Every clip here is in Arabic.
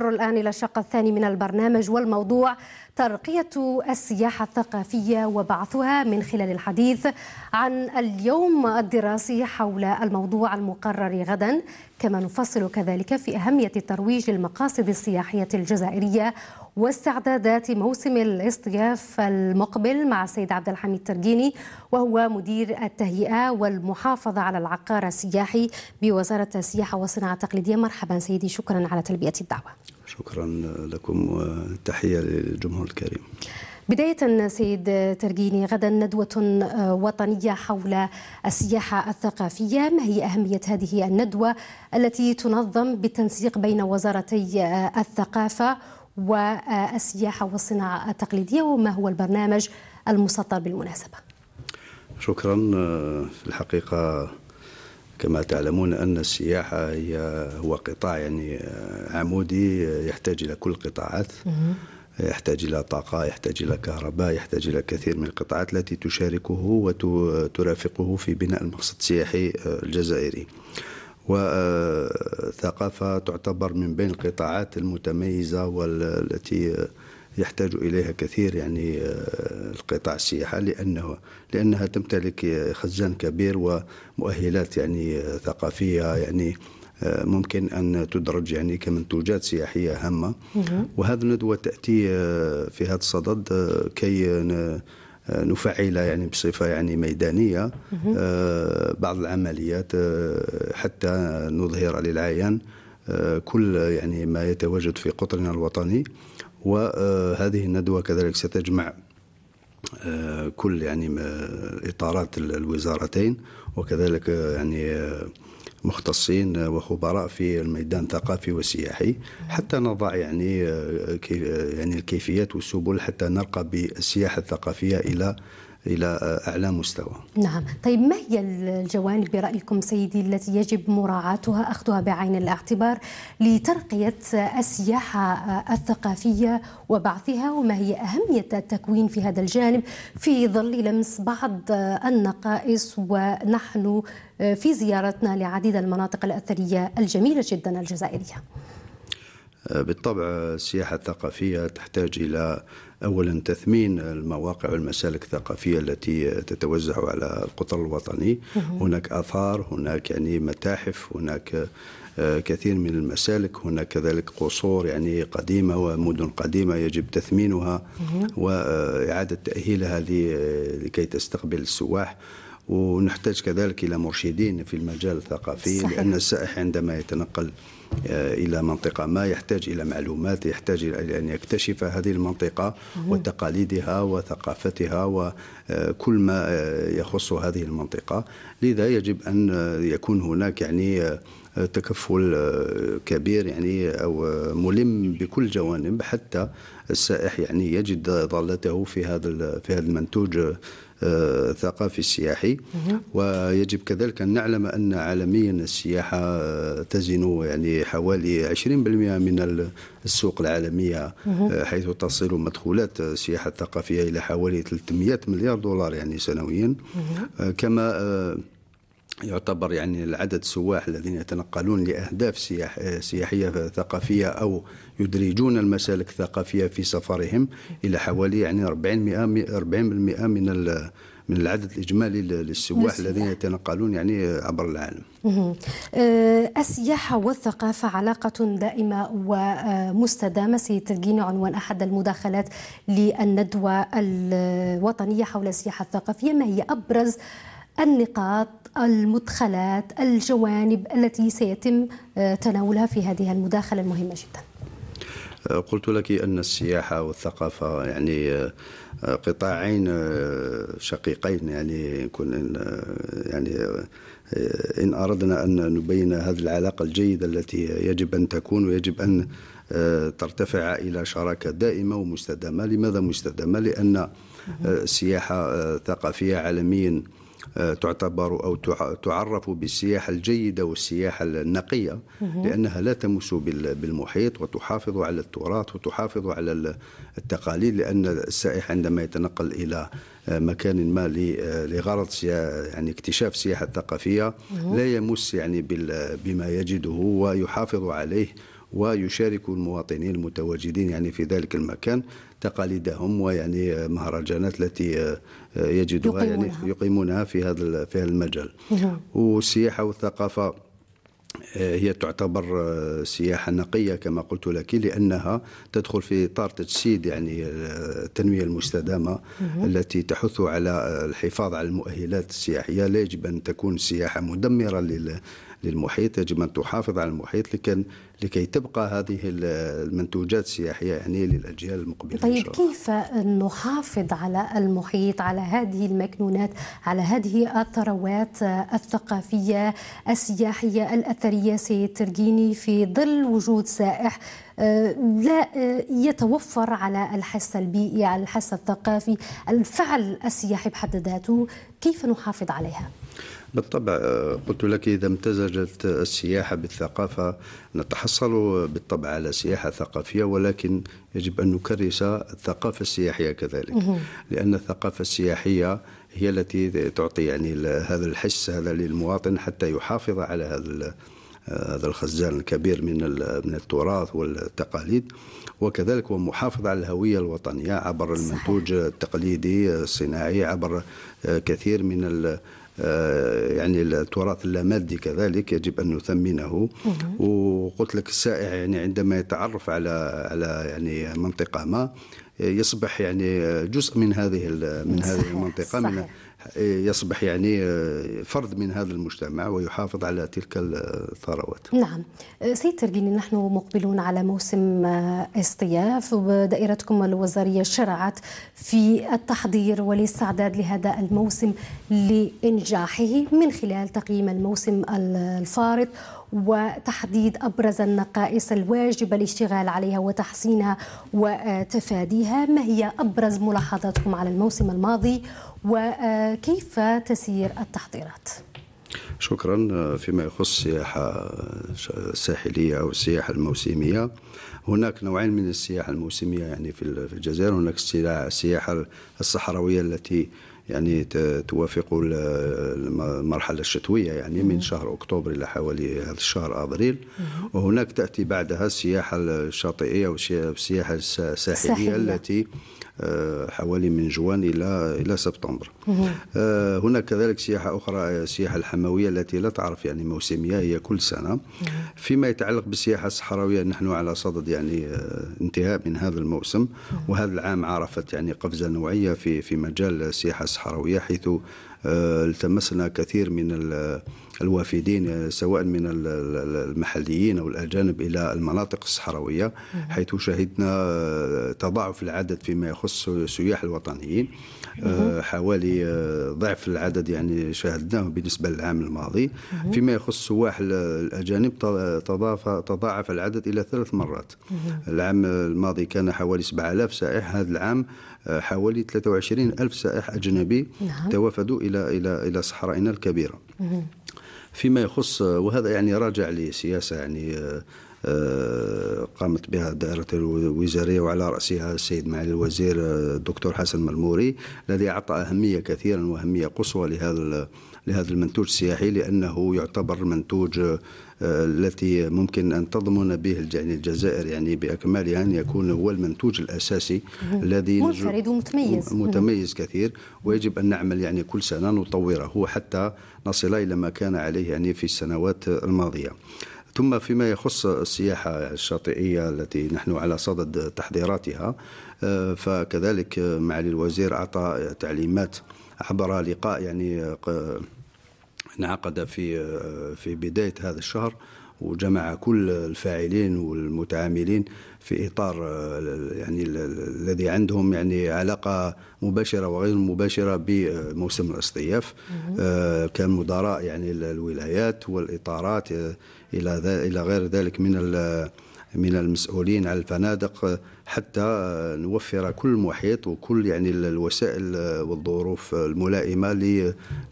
نمر الآن إلى الشق الثاني من البرنامج والموضوع ترقية السياحة الثقافية وبعثها من خلال الحديث عن اليوم الدراسي حول الموضوع المقرر غدا كما نفصل كذلك في أهمية ترويج المقاصد السياحية الجزائرية واستعدادات موسم الاصطياف المقبل مع السيد عبد الحميد ترجيني وهو مدير التهيئة والمحافظة على العقار السياحي بوزارة السياحة والصناعة التقليدية مرحبا سيدي شكرا على تلبية الدعوة شكرا لكم وتحية للجمهور الكريم بداية سيد ترجيني غدا ندوة آه، وطنية حول السياحة الثقافية ما هي أهمية هذه الندوة التي تنظم بالتنسيق بين وزارتي آه، الثقافة والسياحة والصناعة التقليدية وما هو البرنامج المسطر بالمناسبة شكرا آه، في الحقيقة كما تعلمون أن السياحة هي هو قطاع يعني عمودي يحتاج إلى كل القطاعات يحتاج إلى طاقة يحتاج إلى كهرباء يحتاج إلى كثير من القطاعات التي تشاركه وترافقه في بناء المقصد السياحي آه، الجزائري وثقافة تعتبر من بين القطاعات المتميزة والتي يحتاج إليها كثير يعني آه، القطاع السياحة لأنه لأنها تمتلك خزان كبير ومؤهلات يعني آه، ثقافية يعني ممكن أن تدرج يعني كمنتوجات سياحية هامة نعم. وهذه الندوة تأتي آه، في هذا الصدد آه، كي آه، نفعل يعني بصفة يعني ميدانية بعض العمليات حتى نظهر للعيان كل يعني ما يتواجد في قطرنا الوطني وهذه الندوة كذلك ستجمع كل يعني اطارات الوزارتين وكذلك يعني مختصين وخبراء في الميدان الثقافي والسياحي حتى نضع يعني آه، آه، يعني الكيفيات والسبل حتى نرقى بالسياحه الثقافيه الى إلى أعلى مستوى نعم طيب ما هي الجوانب برأيكم سيدي التي يجب مراعاتها أخذها بعين الاعتبار لترقية السياحة الثقافية وبعثها وما هي أهمية التكوين في هذا الجانب في ظل لمس بعض النقائص ونحن في زيارتنا لعديد المناطق الأثرية الجميلة جدا الجزائرية بالطبع السياحة الثقافية تحتاج إلى أولا تثمين المواقع والمسالك الثقافية التي تتوزع على القطر الوطني هناك آثار هناك يعني متاحف هناك آه، كثير من المسالك هناك كذلك قصور يعني قديمة ومدن قديمة يجب تثمينها وإعادة تأهيلها آه، لكي تستقبل السواح ونحتاج كذلك إلى مرشدين في المجال الثقافي صحيح. لأن السائح عندما يتنقل آه، إلى منطقة ما يحتاج إلى معلومات يحتاج إلى أن يكتشف هذه المنطقة وتقاليدها وثقافتها وكل آه، ما آه، يخص هذه المنطقة لذا يجب أن يكون هناك يعني تكفل كبير يعني او ملم بكل جوانب حتى السائح يعني يجد ضالته في هذا في هذا المنتوج الثقافي السياحي ويجب كذلك ان نعلم ان عالميا السياحه تزن يعني حوالي 20% من السوق العالمية آه، حيث تصل مدخولات السياحة الثقافية إلى حوالي 300 مليار دولار يعني سنويا آه، كما آه، يعتبر يعني العدد السواح الذين يتنقلون لأهداف سياح سياحية ثقافية أو يدرجون المسالك الثقافية في سفرهم إلى حوالي يعني 40% 40% من من العدد الإجمالي للسواح الذين يتنقلون يعني عبر العالم آه، السياحة والثقافة علاقة دائمة ومستدامة سيتلقين عنوان أحد المداخلات للندوة الوطنية حول السياحة الثقافية ما هي أبرز النقاط المدخلات الجوانب التي سيتم آه، تناولها في هذه المداخلة المهمة جداً قلت لك أن السياحة والثقافة يعني آه، قطاعين آه، شقيقين يعني كن آه، يعني إن أردنا أن نبين هذه العلاقة الجيدة التي يجب أن تكون ويجب أن ترتفع إلى شراكة دائمة ومستدامة لماذا مستدامة؟ لأن السياحة ثقافية عالميا آه، تعتبر أو تعرف بالسياحة الجيدة والسياحة النقية لأنها لا تمس بالمحيط وتحافظ على التراث وتحافظ على التقاليد لأن السائح عندما يتنقل إلى آه، مكان ما آه، لغرض يعني اكتشاف السياحة الثقافية لا يمس يعني بما يجده ويحافظ عليه ويشارك المواطنين المتواجدين يعني في ذلك المكان تقاليدهم ويعني مهرجانات التي آه، آه، يجدها يعني يقيمونها. يعني يقيمونها في هذا في هذا المجال نعم. والسياحه والثقافه آه، هي تعتبر سياحة نقية كما قلت لك لأنها تدخل في إطار تجسيد يعني التنمية المستدامة التي تحث على الحفاظ على المؤهلات السياحية لا يجب أن تكون السياحة مدمرة للمحيط يجب أن تحافظ على المحيط لكن لكي تبقى هذه المنتوجات السياحية يعني للأجيال المقبلة طيب كيف نحافظ على المحيط على هذه المكنونات على هذه الثروات الثقافية السياحية الأثرية سيد ترجيني في ظل وجود سائح آه، لا آه، يتوفر على الحس البيئي على الحس الثقافي الفعل السياحي بحد ذاته كيف نحافظ عليها؟ بالطبع آه، قلت لك إذا امتزجت السياحة بالثقافة نتحصل بالطبع على سياحة ثقافية ولكن يجب أن نكرس الثقافة السياحية كذلك لأن الثقافة السياحية هي التي تعطي يعني هذا الحس هذا للمواطن حتى يحافظ على هذا آه، هذا الخزان الكبير من من التراث والتقاليد وكذلك هو محافظ على الهويه الوطنيه عبر المنتوج التقليدي الصناعي عبر آه، كثير من آه، يعني التراث اللامادي كذلك يجب أن نثمنه وقلت لك السائح يعني عندما يتعرف على على يعني منطقة ما يصبح يعني جزء من هذه من هذه المنطقه صحيح. من إيه، يصبح يعني آه، فرد من هذا المجتمع ويحافظ على تلك الثروات نعم آه، سيد ترجيني نحن مقبلون على موسم اصطياف آه، ودائرتكم الوزارية شرعت في التحضير والاستعداد لهذا الموسم لإنجاحه من خلال تقييم الموسم الفارط وتحديد أبرز النقائص الواجب الاشتغال عليها وتحسينها وتفاديها ما هي أبرز ملاحظاتكم على الموسم الماضي وكيف تسير التحضيرات؟ شكرا فيما يخص السياحة الساحلية أو السياحة الموسمية هناك نوعين من السياحة الموسمية يعني في الجزائر هناك السياحة الصحراوية التي يعني توافق المرحلة الشتوية يعني من شهر أكتوبر إلى حوالي هذا الشهر أبريل وهناك تأتي بعدها السياحة الشاطئية والسياحة الساحلية التي آه، حوالي من جوان إلى إلى سبتمبر آه، هناك كذلك سياحة أخرى السياحة الحموية التي لا تعرف يعني موسمية هي كل سنة فيما يتعلق بالسياحة الصحراوية نحن على صدد يعني آه، انتهاء من هذا الموسم وهذا العام عرفت يعني قفزة نوعية في في مجال السياحة الصحراوية حيث آه، التمسنا كثير من الوافدين آه، سواء من المحليين او الاجانب الى المناطق الصحراويه حيث شهدنا آه، تضاعف العدد فيما يخص السياح الوطنيين حوالي ضعف العدد يعني شاهدناه بالنسبه للعام الماضي فيما يخص السواح الاجانب تضاعف تضاعف العدد الى ثلاث مرات العام الماضي كان حوالي 7000 سائح هذا العام حوالي 23000 سائح أجنبي نعم. توافدوا إلى إلى إلى إلى صحرائنا الكبيرة فيما يخص وهذا يعني راجع لسياسة يعني آه، آه، قامت بها الدائرة الوزارية وعلى رأسها السيد معالي الوزير آه، الدكتور حسن ملموري الذي أعطى أهمية كثيرا وأهمية قصوى لهذا لهذا المنتوج السياحي لأنه يعتبر منتوج آه، التي ممكن أن تضمن به يعني الجزائر يعني بأكملها أن يكون هو المنتوج الأساسي الذي منفرد ومتميز متميز كثير ويجب أن نعمل يعني كل سنة نطوره حتى نصل إلى ما كان عليه يعني في السنوات الماضية. ثم فيما يخص السياحة الشاطئية التي نحن على صدد تحضيراتها آه، فكذلك معالي الوزير أعطى تعليمات عبر لقاء يعني آه، انعقد في آه، في بداية هذا الشهر وجمع كل الفاعلين والمتعاملين في اطار آه، يعني الذي عندهم يعني علاقه مباشره وغير مباشره بموسم الاصطياف آه، كان مدراء يعني الولايات والاطارات آه، الى الى غير ذلك من من المسؤولين على الفنادق حتى نوفر كل محيط وكل يعني الوسائل والظروف الملائمه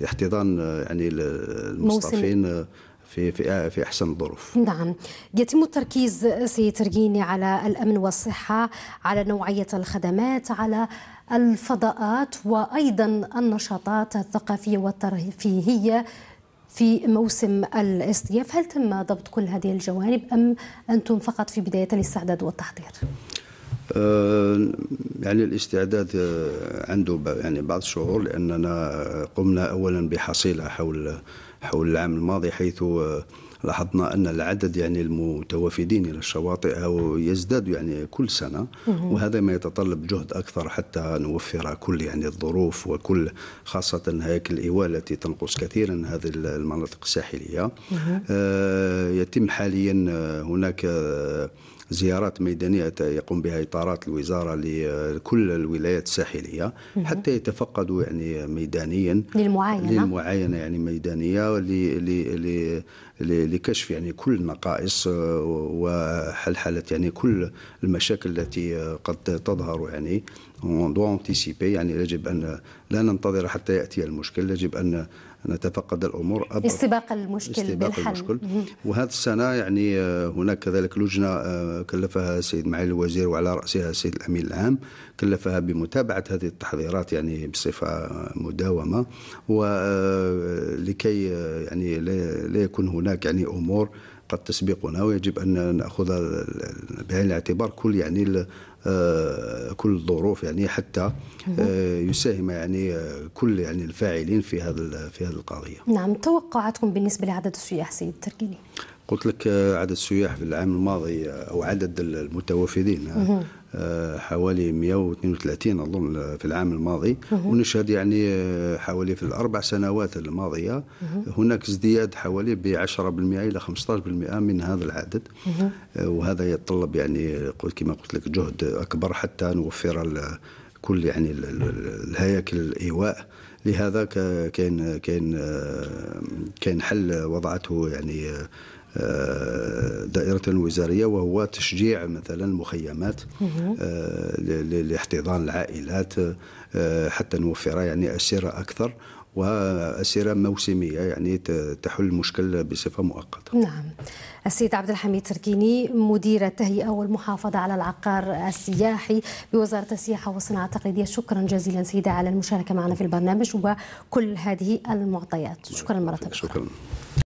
لاحتضان يعني المصطفين موسم. في في في احسن الظروف. نعم، يتم التركيز سيترجيني على الامن والصحه، على نوعيه الخدمات، على الفضاءات وايضا النشاطات الثقافيه والترفيهيه في موسم الاصطياف، هل تم ضبط كل هذه الجوانب ام انتم فقط في بدايه الاستعداد والتحضير؟ آه، يعني الاستعداد آه، عنده يعني بعض الشهور لاننا قمنا اولا بحصيله حول حول العام الماضي حيث آه، لاحظنا أن العدد يعني المتوافدين إلى الشواطئ يزداد يعني كل سنة وهذا ما يتطلب جهد أكثر حتى نوفر كل يعني الظروف وكل خاصة هيك الإيواء التي تنقص كثيرا هذه المناطق الساحلية آه، يتم حاليا هناك زيارات ميدانية يقوم بها إطارات الوزارة لكل الولايات الساحلية حتى يتفقدوا يعني ميدانيا للمعاينة للمعاينة يعني ميدانية لكشف يعني كل النقائص آه، وحل حالة يعني كل المشاكل التي آه، قد تظهر يعني دو انتيسيبي يعني يجب ان لا ننتظر حتى ياتي المشكل يجب ان نتفقد الامور أبرد. استباق المشكل استباق بالحل. المشكل وهذا السنه يعني آه، هناك كذلك لجنه آه، كلفها السيد معالي الوزير وعلى راسها السيد الامين العام كلفها بمتابعه هذه التحضيرات يعني بصفه مداومه ولكي آه، يعني لا يكون هناك يعني امور قد تسبقنا ويجب ان ناخذ بعين الاعتبار كل يعني آه، كل الظروف يعني حتى آه، يساهم يعني آه، كل يعني الفاعلين في هذا في هذه القضيه. نعم توقعاتكم بالنسبه لعدد السياح سيد تركيني؟ قلت لك عدد السياح في العام الماضي او عدد المتوافدين آه، حوالي 132 اظن في العام الماضي ونشهد يعني آه، حوالي في الاربع سنوات الماضيه هناك ازدياد حوالي ب 10% الى 15% من هذا العدد آه، وهذا يتطلب يعني كما قلت لك جهد اكبر حتى نوفر كل يعني الهياكل الايواء لهذا كاين كاين كاين حل وضعته يعني آه، دائرة وزارية وهو تشجيع مثلا مخيمات آه، لاحتضان العائلات آه، حتى نوفر يعني أسرة أكثر وأسيرة موسمية يعني تحل المشكل بصفة مؤقتة نعم السيد عبد الحميد تركيني مدير التهيئة والمحافظة على العقار السياحي بوزارة السياحة والصناعة التقليدية شكرا جزيلا سيدة على المشاركة معنا في البرنامج وكل هذه المعطيات شكرا مرة أخرى شكرا